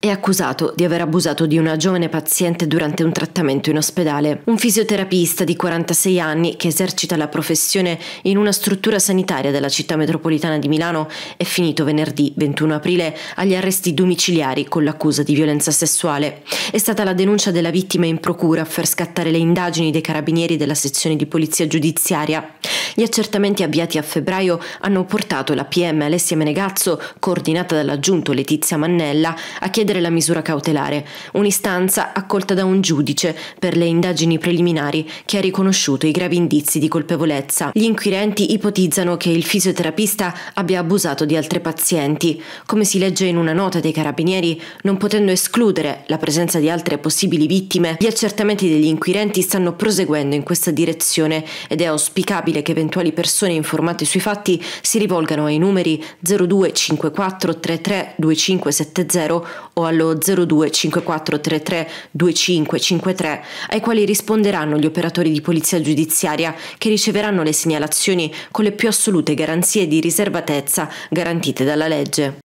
È accusato di aver abusato di una giovane paziente durante un trattamento in ospedale. Un fisioterapista di 46 anni che esercita la professione in una struttura sanitaria della città metropolitana di Milano è finito venerdì 21 aprile agli arresti domiciliari con l'accusa di violenza sessuale. È stata la denuncia della vittima in procura a far scattare le indagini dei carabinieri della sezione di polizia giudiziaria gli accertamenti avviati a febbraio hanno portato la PM Alessia Menegazzo, coordinata dall'aggiunto Letizia Mannella, a chiedere la misura cautelare, un'istanza accolta da un giudice per le indagini preliminari che ha riconosciuto i gravi indizi di colpevolezza. Gli inquirenti ipotizzano che il fisioterapista abbia abusato di altre pazienti. Come si legge in una nota dei carabinieri, non potendo escludere la presenza di altre possibili vittime, gli accertamenti degli inquirenti stanno proseguendo in questa direzione ed è auspicabile che venga eventuali persone informate sui fatti si rivolgano ai numeri 0254332570 o allo 0254332553 ai quali risponderanno gli operatori di polizia giudiziaria che riceveranno le segnalazioni con le più assolute garanzie di riservatezza garantite dalla legge.